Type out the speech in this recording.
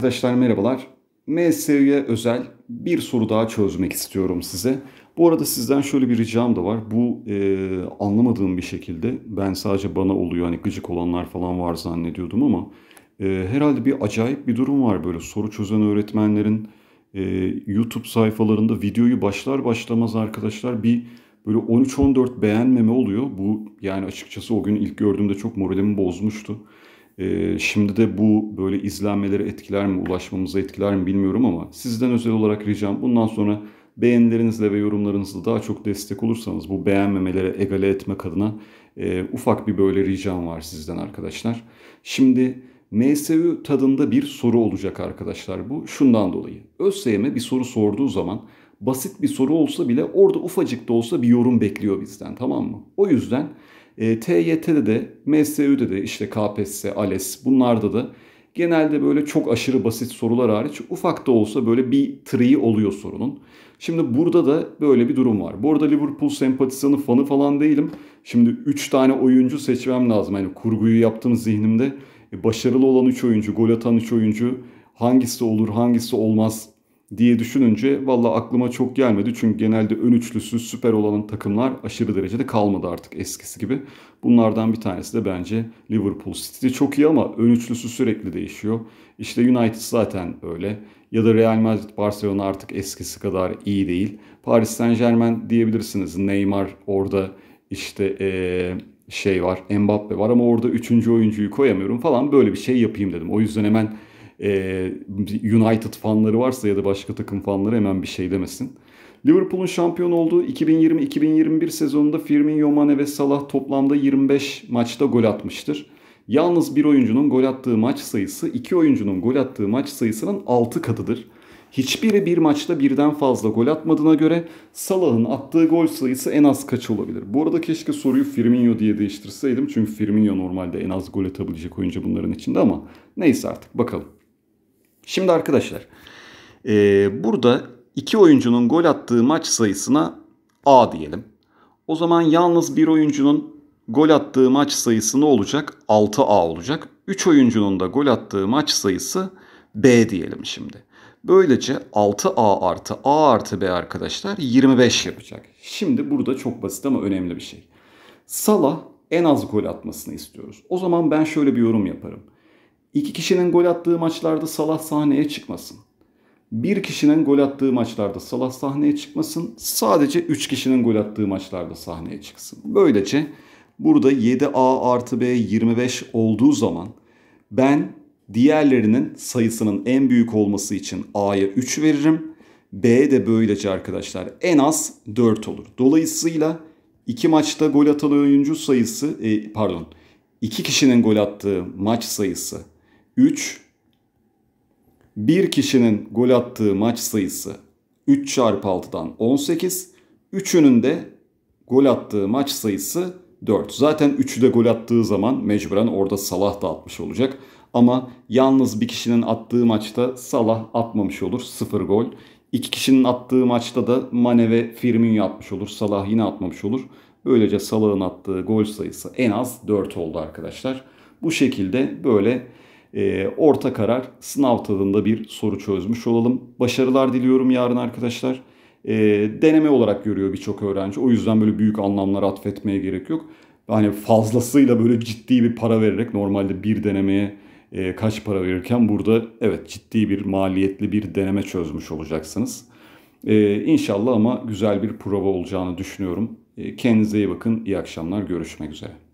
Arkadaşlar merhabalar. MSV'ye özel bir soru daha çözmek istiyorum size. Bu arada sizden şöyle bir ricam da var. Bu e, anlamadığım bir şekilde ben sadece bana oluyor hani gıcık olanlar falan var zannediyordum ama e, herhalde bir acayip bir durum var böyle soru çözen öğretmenlerin e, YouTube sayfalarında videoyu başlar başlamaz arkadaşlar bir böyle 13-14 beğenmeme oluyor. Bu yani açıkçası o gün ilk gördüğümde çok moralimi bozmuştu. Ee, şimdi de bu böyle izlenmeleri etkiler mi, ulaşmamızı etkiler mi bilmiyorum ama sizden özel olarak ricam bundan sonra beğenilerinizle ve yorumlarınızla daha çok destek olursanız bu beğenmemelere egale etmek adına e, ufak bir böyle ricam var sizden arkadaşlar. Şimdi MSU tadında bir soru olacak arkadaşlar bu. Şundan dolayı. ÖSYM bir soru sorduğu zaman basit bir soru olsa bile orada ufacık da olsa bir yorum bekliyor bizden tamam mı? O yüzden e, TYT'de de, MSU'de de işte KPSS, ALES bunlarda da genelde böyle çok aşırı basit sorular hariç ufak da olsa böyle bir tri oluyor sorunun. Şimdi burada da böyle bir durum var. Bu arada Liverpool sempatizanı fanı falan değilim. Şimdi 3 tane oyuncu seçmem lazım. Yani kurguyu yaptım zihnimde. E, başarılı olan 3 oyuncu, gol atan 3 oyuncu hangisi olur hangisi olmaz diye düşününce valla aklıma çok gelmedi. Çünkü genelde ön üçlüsü süper olan takımlar aşırı derecede kalmadı artık eskisi gibi. Bunlardan bir tanesi de bence Liverpool City çok iyi ama ön üçlüsü sürekli değişiyor. İşte United zaten öyle. Ya da Real Madrid Barcelona artık eskisi kadar iyi değil. Paris Saint Germain diyebilirsiniz. Neymar orada işte ee, şey var Mbappe var ama orada üçüncü oyuncuyu koyamıyorum falan böyle bir şey yapayım dedim. O yüzden hemen e, United fanları varsa ya da başka takım fanları hemen bir şey demesin. Liverpool'un şampiyon olduğu 2020-2021 sezonunda Firmino, Mane ve Salah toplamda 25 maçta gol atmıştır. Yalnız bir oyuncunun gol attığı maç sayısı iki oyuncunun gol attığı maç sayısının 6 katıdır. Hiçbiri bir maçta birden fazla gol atmadığına göre Salah'ın attığı gol sayısı en az kaç olabilir? Bu arada keşke soruyu Firmino diye değiştirseydim. Çünkü Firmino normalde en az gol atabilecek oyuncu bunların içinde ama neyse artık bakalım. Şimdi arkadaşlar e, burada iki oyuncunun gol attığı maç sayısına A diyelim. O zaman yalnız bir oyuncunun gol attığı maç sayısı ne olacak? 6A olacak. 3 oyuncunun da gol attığı maç sayısı B diyelim şimdi. Böylece 6A artı A artı B arkadaşlar 25 yapacak. Şimdi burada çok basit ama önemli bir şey. Salah en az gol atmasını istiyoruz. O zaman ben şöyle bir yorum yaparım. İki kişinin gol attığı maçlarda Salah sahneye çıkmasın. Bir kişinin gol attığı maçlarda Salah sahneye çıkmasın. Sadece üç kişinin gol attığı maçlarda sahneye çıksın. Böylece burada 7A artı B 25 olduğu zaman ben diğerlerinin sayısının en büyük olması için A'ya 3 veririm. B de böylece arkadaşlar en az 4 olur. Dolayısıyla iki maçta gol atan oyuncu sayısı e, pardon iki kişinin gol attığı maç sayısı 3 bir kişinin gol attığı maç sayısı 3 çarpı 6'dan 18. Üçünün de gol attığı maç sayısı 4. Zaten 3'ü de gol attığı zaman mecburen orada Salah da atmış olacak. Ama yalnız bir kişinin attığı maçta Salah atmamış olur. 0 gol. İki kişinin attığı maçta da Mane ve Firmino atmış olur. Salah yine atmamış olur. Böylece Salah'ın attığı gol sayısı en az 4 oldu arkadaşlar. Bu şekilde böyle e, orta karar sınav tadında bir soru çözmüş olalım. Başarılar diliyorum yarın arkadaşlar. E, deneme olarak görüyor birçok öğrenci. O yüzden böyle büyük anlamlar atfetmeye gerek yok. Hani fazlasıyla böyle ciddi bir para vererek normalde bir denemeye e, kaç para verirken burada evet ciddi bir maliyetli bir deneme çözmüş olacaksınız. E, inşallah ama güzel bir prova olacağını düşünüyorum. E, kendinize iyi bakın. İyi akşamlar. Görüşmek üzere.